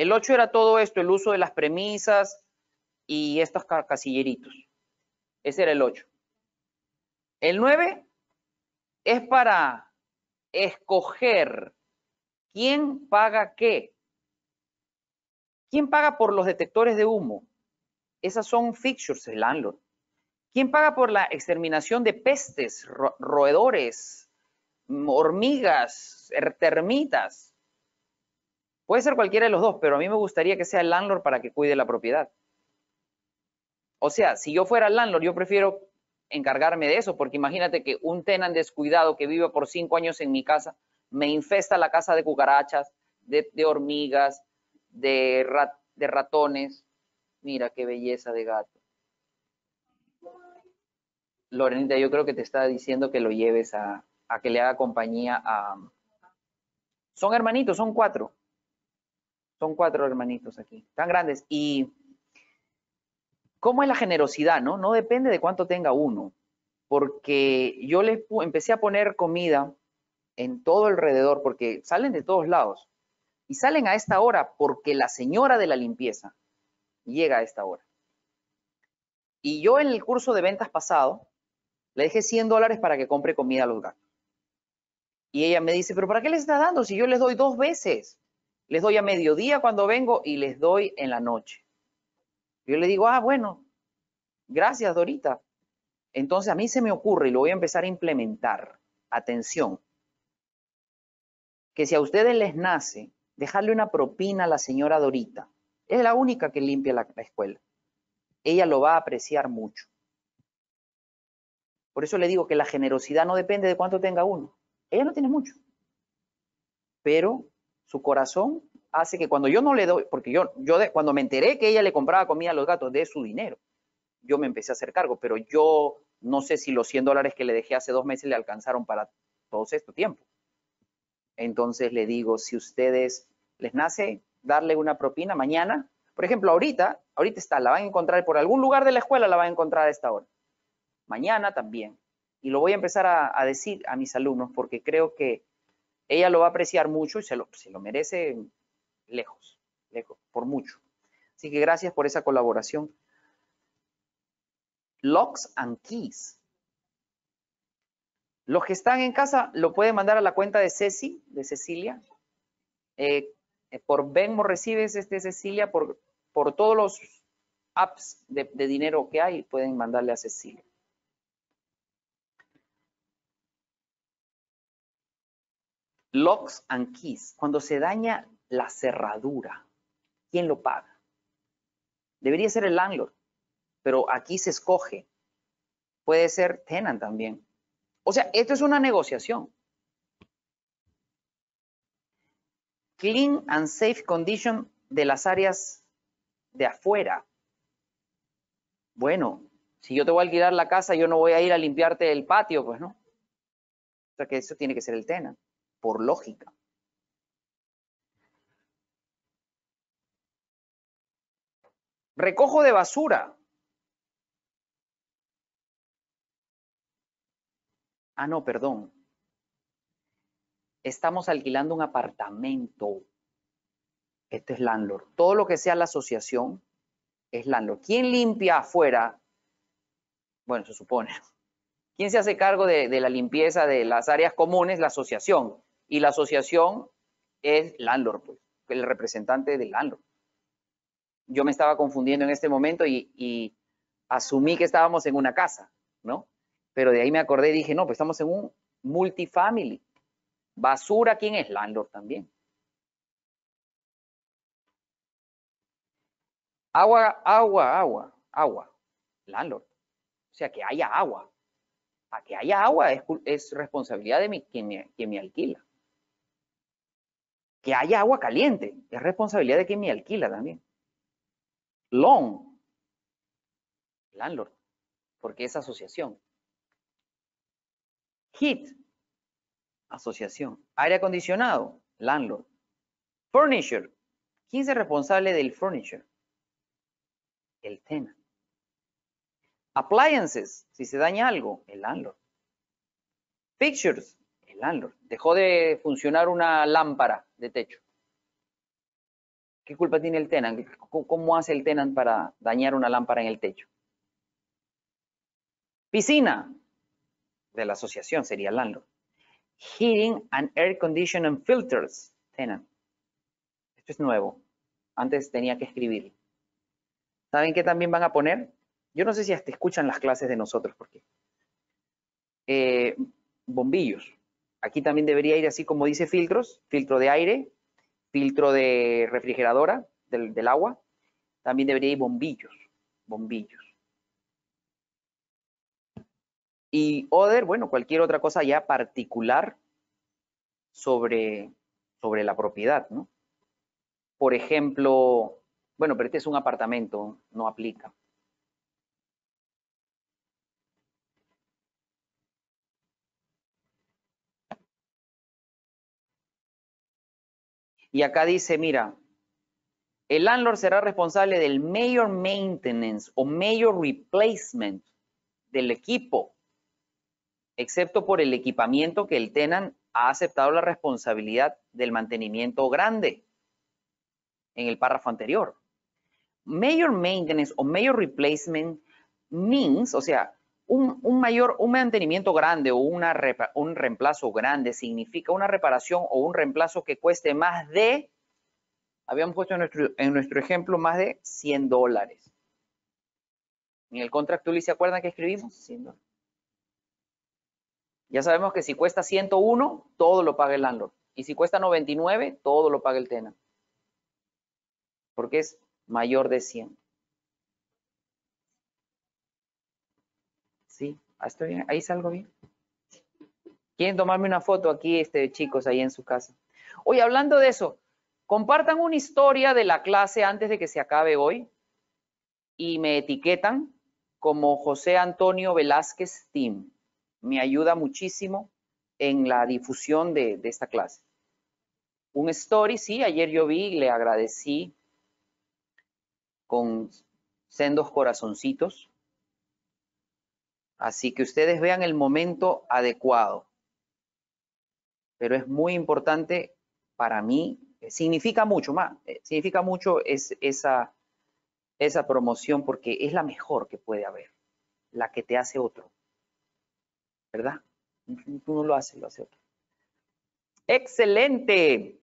El 8 era todo esto, el uso de las premisas y estos casilleritos. Ese era el 8. El 9 es para escoger quién paga qué. ¿Quién paga por los detectores de humo? Esas son fixtures, el landlord. ¿Quién paga por la exterminación de pestes, roedores, hormigas, er-, termitas? Puede ser cualquiera de los dos, pero a mí me gustaría que sea el landlord para que cuide la propiedad. O sea, si yo fuera el landlord, yo prefiero encargarme de eso, porque imagínate que un tenant descuidado que vive por cinco años en mi casa me infesta la casa de cucarachas, de, hormigas, de, ratones. Mira qué belleza de gato. Lorenita, yo creo que te está diciendo que lo lleves a que le haga compañía a... Son hermanitos, son cuatro. Son cuatro hermanitos aquí, tan grandes. Y cómo es la generosidad, ¿no? No depende de cuánto tenga uno, porque yo les empecé a poner comida en todo alrededor, porque salen de todos lados. Y salen a esta hora porque la señora de la limpieza llega a esta hora. Y yo en el curso de ventas pasado le dejé 100 dólares para que compre comida a los gatos. Y ella me dice, pero ¿para qué les está dando si yo les doy dos veces? Les doy a mediodía cuando vengo y les doy en la noche. Yo le digo, ah, bueno, gracias Dorita. Entonces a mí se me ocurre y lo voy a empezar a implementar. Atención. Que si a ustedes les nace dejarle una propina a la señora Dorita, es la única que limpia la, escuela. Ella lo va a apreciar mucho. Por eso le digo que la generosidad no depende de cuánto tenga uno. Ella no tiene mucho. Pero su corazón hace que cuando yo no le doy, porque yo, yo cuando me enteré que ella le compraba comida a los gatos de su dinero, yo me empecé a hacer cargo, pero yo no sé si los 100 dólares que le dejé hace dos meses le alcanzaron para todo este tiempo. Entonces le digo, si ustedes les nace darle una propina mañana, por ejemplo, ahorita, ahorita está, la van a encontrar por algún lugar de la escuela, la van a encontrar a esta hora. Mañana también. Y lo voy a empezar a decir a mis alumnos porque creo que ella lo va a apreciar mucho y se lo, lo merece lejos, lejos, por mucho. Así que gracias por esa colaboración. Locks and keys. Los que están en casa lo pueden mandar a la cuenta de Ceci, de Cecilia. Eh, eh, por Venmo recibes este Cecilia, por, por todos los apps de dinero que hay, pueden mandarle a Cecilia. Locks and keys. Cuando se daña la cerradura, ¿quién lo paga? Debería ser el landlord, pero aquí se escoge. Puede ser tenant también. O sea, esto es una negociación. Clean and safe condition de las áreas de afuera. Bueno, si yo te voy a alquilar la casa, yo no voy a ir a limpiarte el patio, pues no. O sea que eso tiene que ser el tenant por lógica. Recojo de basura. Ah, no, perdón. Estamos alquilando un apartamento. Este es landlord. Todo lo que sea la asociación es landlord. ¿Quién limpia afuera? Bueno, se supone. ¿Quién se hace cargo de, la limpieza de las áreas comunes? La asociación y la asociación es landlord, pues, el representante del landlord. Yo me estaba confundiendo en este momento y, asumí que estábamos en una casa, ¿no? Pero de ahí me acordé y dije, no, pues estamos en un multifamily. Basura, ¿quién es landlord también? Agua, agua, agua, agua, landlord. O sea, que haya agua. A que haya agua es, responsabilidad de mi, quien me alquila que haya agua caliente. Es responsabilidad de quien me alquila también. Long, landlord, porque es asociación. Heat, asociación. Aire acondicionado, landlord. Furniture, ¿quién es responsable del furniture? El tenant. Appliances, si se daña algo, el landlord. Pictures, landlord. Dejó de funcionar una lámpara de techo. ¿Qué culpa tiene el tenant? ¿Cómo hace el tenant para dañar una lámpara en el techo? Piscina de la asociación sería landlord. Heating and air conditioning filters, tenant. Esto es nuevo. Antes tenía que escribir. ¿Saben qué también van a poner? Yo no sé si hasta escuchan las clases de nosotros, porque eh, bombillos. Aquí también debería ir así como dice filtros, filtro de aire, filtro de refrigeradora del, agua. También debería ir bombillos, bombillos. Y other, bueno, cualquier otra cosa ya particular sobre, sobre la propiedad, ¿no? Por ejemplo, bueno, pero este es un apartamento, no aplica. Y acá dice, mira, el landlord será responsable del mayor maintenance o mayor replacement del equipo, excepto por el equipamiento que el tenant ha aceptado la responsabilidad del mantenimiento grande en el párrafo anterior. Mayor maintenance o mayor replacement means, o sea, un, mayor, un mantenimiento grande o una, un reemplazo grande significa una reparación o un reemplazo que cueste más de, habíamos puesto en nuestro, en nuestro ejemplo, más de 100 dólares. En el contractual, ¿se acuerdan que escribimos? 100 dólares. Ya sabemos que si cuesta 101, todo lo paga el landlord. Y si cuesta 99, todo lo paga el TENA. Porque es mayor de 100. Sí, ah, ¿Ahí salgo bien? ¿Quieren tomarme una foto aquí, este, chicos, ahí en su casa? Oye, hablando de eso, compartan una historia de la clase antes de que se acabe hoy y me etiquetan como José Antonio Velázquez Team. Me ayuda muchísimo en la difusión de, esta clase. Un story, sí, ayer yo vi, y le agradecí con sendos corazoncitos Así que ustedes vean el momento adecuado. Pero es muy importante para mí, eh, significa mucho más, eh, significa mucho es, esa, esa promoción porque es la mejor que puede haber, la que te hace otro. ¿Verdad? Tú no lo haces, lo hace otro. ¡Excelente!